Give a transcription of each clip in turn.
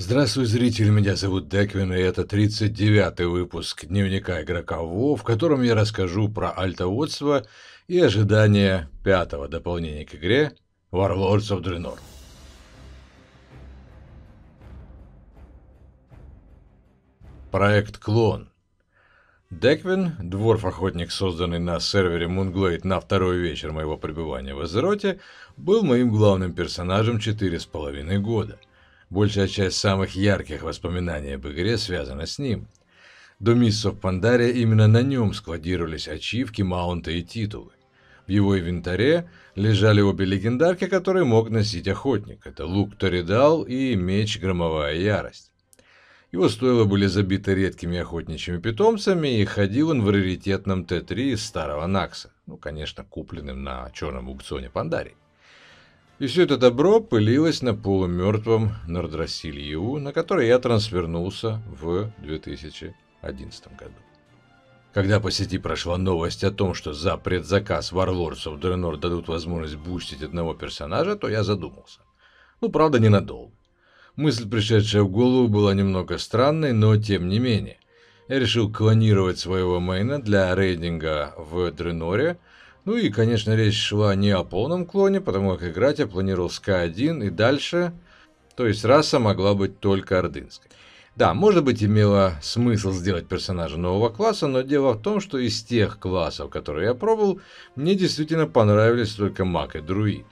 Здравствуй, зрители, меня зовут Деквин, и это 39-й выпуск дневника игрока ВО, в котором я расскажу про альтоводство и ожидания пятого дополнения к игре Warlords of Draenor. Проект Клон Деквин, дворф-охотник, созданный на сервере Moonglade на второй вечер моего пребывания в Азероте, был моим главным персонажем 4,5 года – Большая часть самых ярких воспоминаний об игре связана с ним. До Mists of именно на нем складировались ачивки, маунты и титулы. В его инвентаре лежали обе легендарки, которые мог носить охотник. Это лук Торидал и меч Громовая Ярость. Его стоило были забиты редкими охотничьими питомцами, и ходил он в раритетном Т-3 из старого Накса, ну, конечно, купленным на черном аукционе Пандарии. И все это добро пылилось на полумертвом Нардрасильеву, на который я трансвернулся в 2011 году. Когда по сети прошла новость о том, что за предзаказ Warlords of Draenor дадут возможность бустить одного персонажа, то я задумался. Ну, правда, ненадолго. Мысль, пришедшая в голову, была немного странной, но тем не менее. Я решил клонировать своего мейна для рейдинга в Дреноре – ну и, конечно, речь шла не о полном клоне, потому как играть я планировал с К1 и дальше, то есть раса могла быть только ордынской. Да, может быть, имело смысл сделать персонажа нового класса, но дело в том, что из тех классов, которые я пробовал, мне действительно понравились только маг и друид.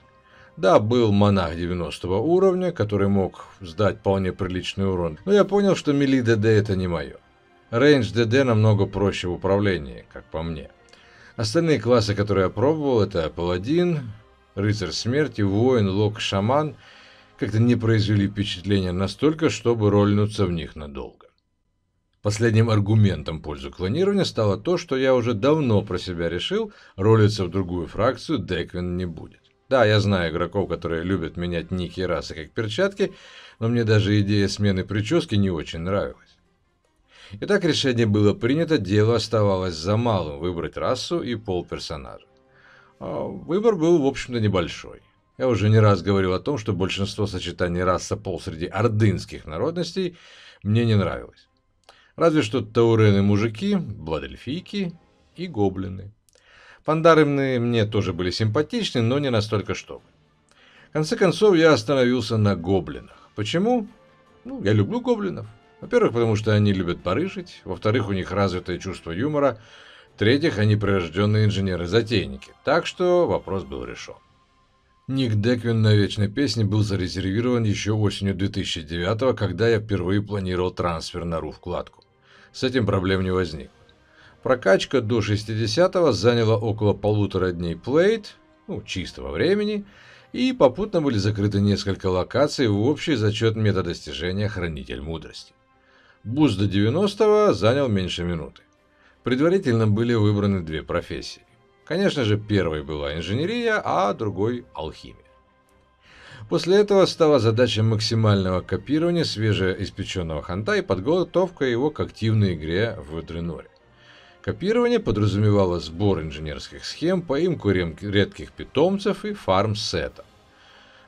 Да, был монах 90 уровня, который мог сдать вполне приличный урон, но я понял, что мили ДД это не мое. Рейндж ДД намного проще в управлении, как по мне. Остальные классы, которые я пробовал, это паладин, рыцарь смерти, воин, лок, шаман, как-то не произвели впечатления настолько, чтобы рольнуться в них надолго. Последним аргументом пользу клонирования стало то, что я уже давно про себя решил, ролиться в другую фракцию Деквин не будет. Да, я знаю игроков, которые любят менять ники и расы как перчатки, но мне даже идея смены прически не очень нравилась. Итак, решение было принято, дело оставалось за малым – выбрать расу и пол персонажа. А, выбор был, в общем-то, небольшой. Я уже не раз говорил о том, что большинство сочетаний раса пол среди ордынских народностей мне не нравилось. Разве что таурены-мужики, бладельфийки и гоблины. Пандарыны мне тоже были симпатичны, но не настолько чтобы. В конце концов, я остановился на гоблинах. Почему? Ну, я люблю гоблинов. Во-первых, потому что они любят порыжить. Во-вторых, у них развитое чувство юмора. В-третьих, они прирожденные инженеры-затейники. Так что вопрос был решен. Ник Деквин на «Вечной песне» был зарезервирован еще осенью 2009 когда я впервые планировал трансфер на РУ-вкладку. С этим проблем не возникло. Прокачка до 60-го заняла около полутора дней плейт, ну, чистого времени, и попутно были закрыты несколько локаций в общий зачет достижения «Хранитель мудрости». Буз до 90-го занял меньше минуты. Предварительно были выбраны две профессии. Конечно же, первой была инженерия, а другой – алхимия. После этого стала задача максимального копирования свежеиспеченного ханта и подготовка его к активной игре в Дреноре. Копирование подразумевало сбор инженерских схем, поимку редких питомцев и фарм сетов.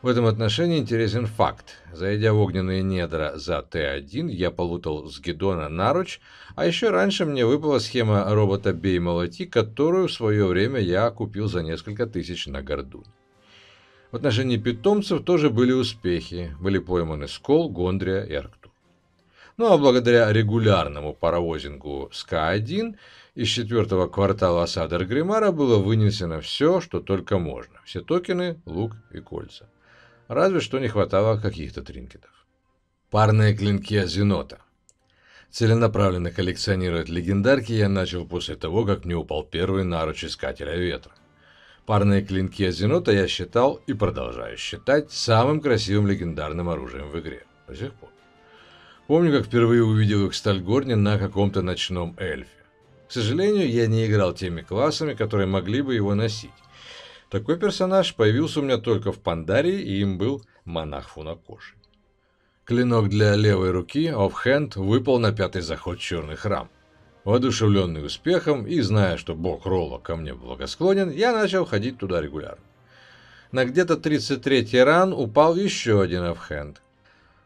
В этом отношении интересен факт. Зайдя в огненные недра за Т-1, я полутал с Гедона наруч, а еще раньше мне выпала схема робота «Бей-молоти», которую в свое время я купил за несколько тысяч на горду. В отношении питомцев тоже были успехи. Были пойманы Скол, Гондрия и Арктур. Ну а благодаря регулярному паровозингу СК-1 из четвертого квартала осадр Гримара было вынесено все, что только можно. Все токены, лук и кольца. Разве что не хватало каких-то тринкетов. Парные клинки Азинота. Целенаправленно коллекционировать легендарки я начал после того, как мне упал первый наруч Искателя Ветра. Парные клинки Азинота я считал и продолжаю считать самым красивым легендарным оружием в игре. До сих пор. Помню, как впервые увидел их в Стальгорне на каком-то ночном эльфе. К сожалению, я не играл теми классами, которые могли бы его носить. Такой персонаж появился у меня только в Пандарии, и им был монах Фунакоши. Клинок для левой руки, оффхенд, выпал на пятый заход в черный храм. Воодушевленный успехом и зная, что бог Ролла ко мне благосклонен, я начал ходить туда регулярно. На где-то 33-й ран упал еще один оффхенд.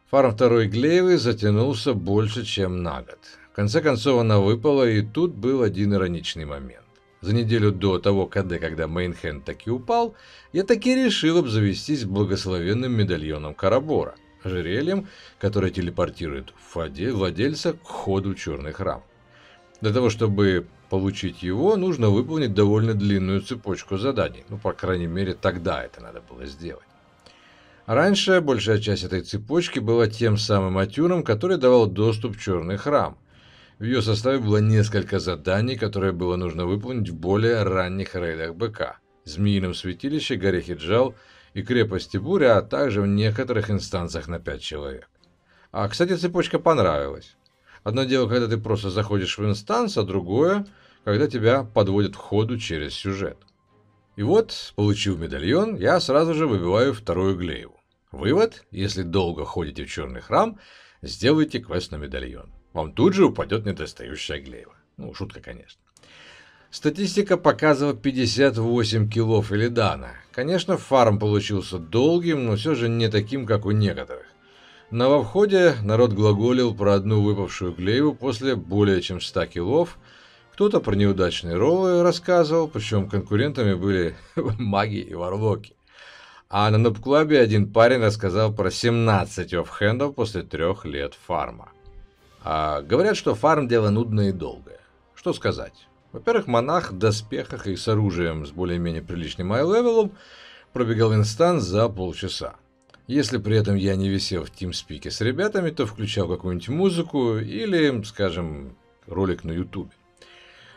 Фарм второй Глеевы затянулся больше, чем на год. В конце концов она выпала, и тут был один ироничный момент за неделю до того КД, когда Мейнхенд таки упал, я таки решил обзавестись благословенным медальоном Карабора, ожерельем, которое телепортирует владельца к ходу черный храм. Для того, чтобы получить его, нужно выполнить довольно длинную цепочку заданий. Ну, по крайней мере, тогда это надо было сделать. Раньше большая часть этой цепочки была тем самым атюром, который давал доступ в черный храм. В ее составе было несколько заданий, которые было нужно выполнить в более ранних рейдах БК. Змеином святилище, горе Хиджал и крепости Буря, а также в некоторых инстанциях на 5 человек. А, кстати, цепочка понравилась. Одно дело, когда ты просто заходишь в инстанс, а другое, когда тебя подводят в ходу через сюжет. И вот, получив медальон, я сразу же выбиваю вторую глееву. Вывод, если долго ходите в черный храм, сделайте квест на медальон. Вам тут же упадет недостающая глеева. Ну, шутка, конечно. Статистика показывала 58 кило Филидана. Конечно, фарм получился долгим, но все же не таким, как у некоторых. На входе народ глаголил про одну выпавшую глееву после более чем 100 килов. Кто-то про неудачные роллы рассказывал, причем конкурентами были маги и варлоки. А на нуб-клабе один парень рассказал про 17 офхендов после трех лет фарма. А говорят, что фарм дело нудное и долгое. Что сказать? Во-первых, монах в доспехах и с оружием с более-менее приличным ай-левелом пробегал инстанс за полчаса. Если при этом я не висел в тимспике с ребятами, то включал какую-нибудь музыку или, скажем, ролик на ютубе.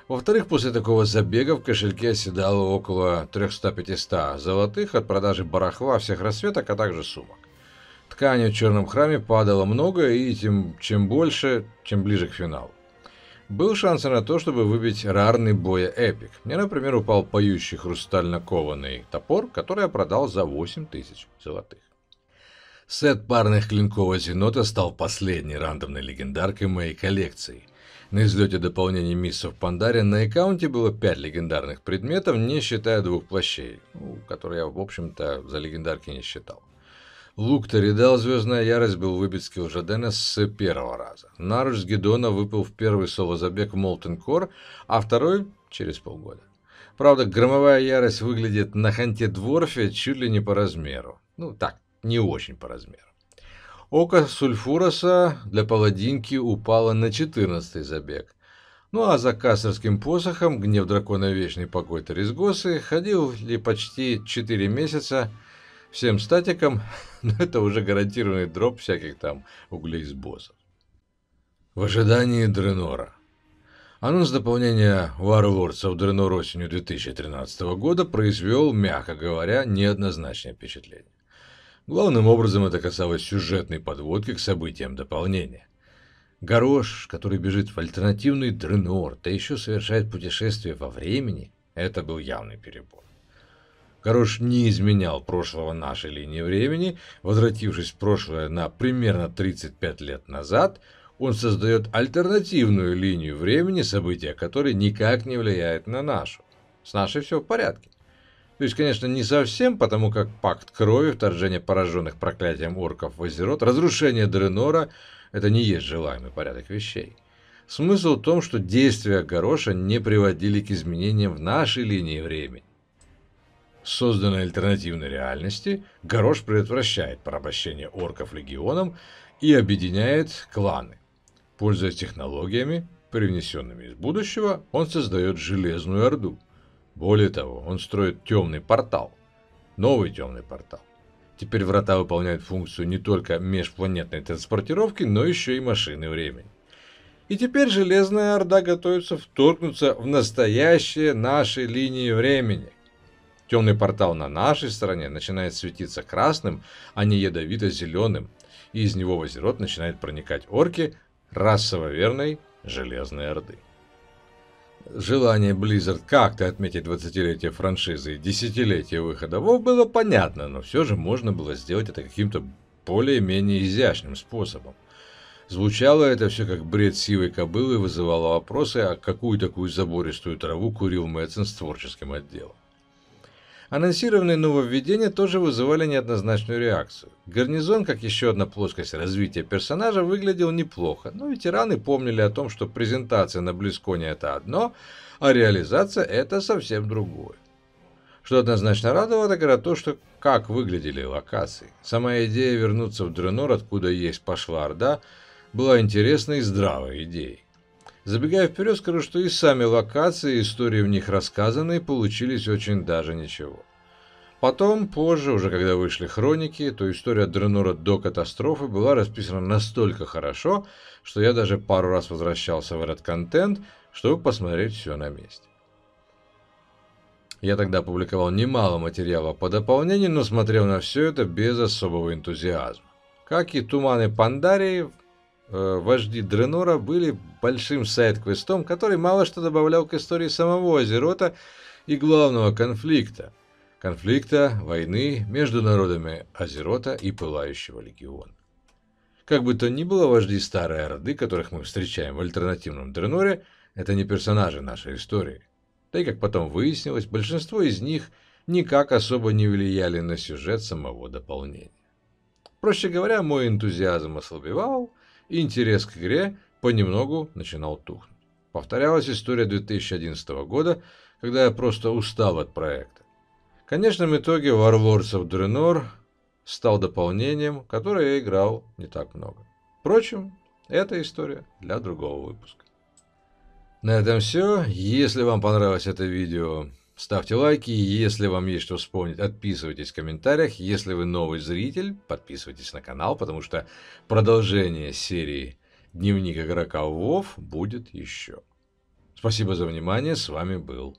Во-вторых, после такого забега в кошельке оседало около 300-500 золотых от продажи барахла всех расцветок, а также сумок ткани в черном храме падало много, и тем чем больше, чем ближе к финалу. Был шанс на то, чтобы выбить рарный боя эпик. Мне, например, упал поющий хрустально кованый топор, который я продал за 8 тысяч золотых. Сет парных клинков Азинота стал последней рандомной легендаркой моей коллекции. На излете дополнений Миссов Пандаре на аккаунте было 5 легендарных предметов, не считая двух плащей, ну, которые я, в общем-то, за легендарки не считал. Лук Торидал «Звездная ярость» был выбит у Жадена с первого раза. Наруч с Гедона выпал в первый соло-забег в Молтен Кор, а второй – через полгода. Правда, громовая ярость выглядит на ханте Дворфе чуть ли не по размеру. Ну, так, не очень по размеру. Око Сульфуроса для паладинки упало на 14 забег. Ну а за Кастерским посохом гнев дракона Вечной Покой Торисгосы ходил ли почти 4 месяца – всем статикам, но это уже гарантированный дроп всяких там углей с боссов. В ожидании Дренора. Анонс дополнения Warlords в Дренор осенью 2013 года произвел, мягко говоря, неоднозначное впечатление. Главным образом это касалось сюжетной подводки к событиям дополнения. Горош, который бежит в альтернативный Дренор, да еще совершает путешествие во времени, это был явный перебор. Корж не изменял прошлого нашей линии времени. Возвратившись в прошлое на примерно 35 лет назад, он создает альтернативную линию времени, события которой никак не влияет на нашу. С нашей все в порядке. То есть, конечно, не совсем, потому как пакт крови, вторжение пораженных проклятием орков в Азерот, разрушение Дренора – это не есть желаемый порядок вещей. Смысл в том, что действия Гороша не приводили к изменениям в нашей линии времени созданной альтернативной реальности, Горош предотвращает порабощение орков легионом и объединяет кланы. Пользуясь технологиями, привнесенными из будущего, он создает Железную Орду. Более того, он строит темный портал. Новый темный портал. Теперь врата выполняют функцию не только межпланетной транспортировки, но еще и машины времени. И теперь Железная Орда готовится вторгнуться в настоящие наши линии времени. Темный портал на нашей стороне начинает светиться красным, а не ядовито-зеленым, и из него в Азерот начинают проникать орки расово верной Железной Орды. Желание Blizzard как-то отметить 20-летие франшизы и десятилетие выхода WoW было понятно, но все же можно было сделать это каким-то более-менее изящным способом. Звучало это все как бред сивой кобылы и вызывало вопросы, а какую такую забористую траву курил Мэтсон с творческим отделом. Анонсированные нововведения тоже вызывали неоднозначную реакцию. Гарнизон, как еще одна плоскость развития персонажа, выглядел неплохо, но ветераны помнили о том, что презентация на Близконе – это одно, а реализация – это совсем другое. Что однозначно радовало, так это то, что как выглядели локации. Сама идея вернуться в Дренор, откуда есть пошла Орда, была интересной и здравой идеей. Забегая вперед, скажу, что и сами локации, и истории в них рассказанные, получились очень даже ничего. Потом, позже, уже когда вышли хроники, то история Дренура до катастрофы была расписана настолько хорошо, что я даже пару раз возвращался в этот контент, чтобы посмотреть все на месте. Я тогда публиковал немало материала по дополнению, но смотрел на все это без особого энтузиазма. Как и туманы Пандарии, Э, вожди Дренора были большим сайт-квестом, который мало что добавлял к истории самого Азерота и главного конфликта. Конфликта, войны между народами Азерота и Пылающего Легиона. Как бы то ни было, вожди Старой Орды, которых мы встречаем в альтернативном Дреноре, это не персонажи нашей истории. Да и как потом выяснилось, большинство из них никак особо не влияли на сюжет самого дополнения. Проще говоря, мой энтузиазм ослабевал, интерес к игре понемногу начинал тухнуть. Повторялась история 2011 года, когда я просто устал от проекта. В конечном итоге Warlords of Draenor стал дополнением, которое я играл не так много. Впрочем, это история для другого выпуска. На этом все. Если вам понравилось это видео, Ставьте лайки, если вам есть что вспомнить, отписывайтесь в комментариях. Если вы новый зритель, подписывайтесь на канал, потому что продолжение серии «Дневник игрока в ВОВ» будет еще. Спасибо за внимание, с вами был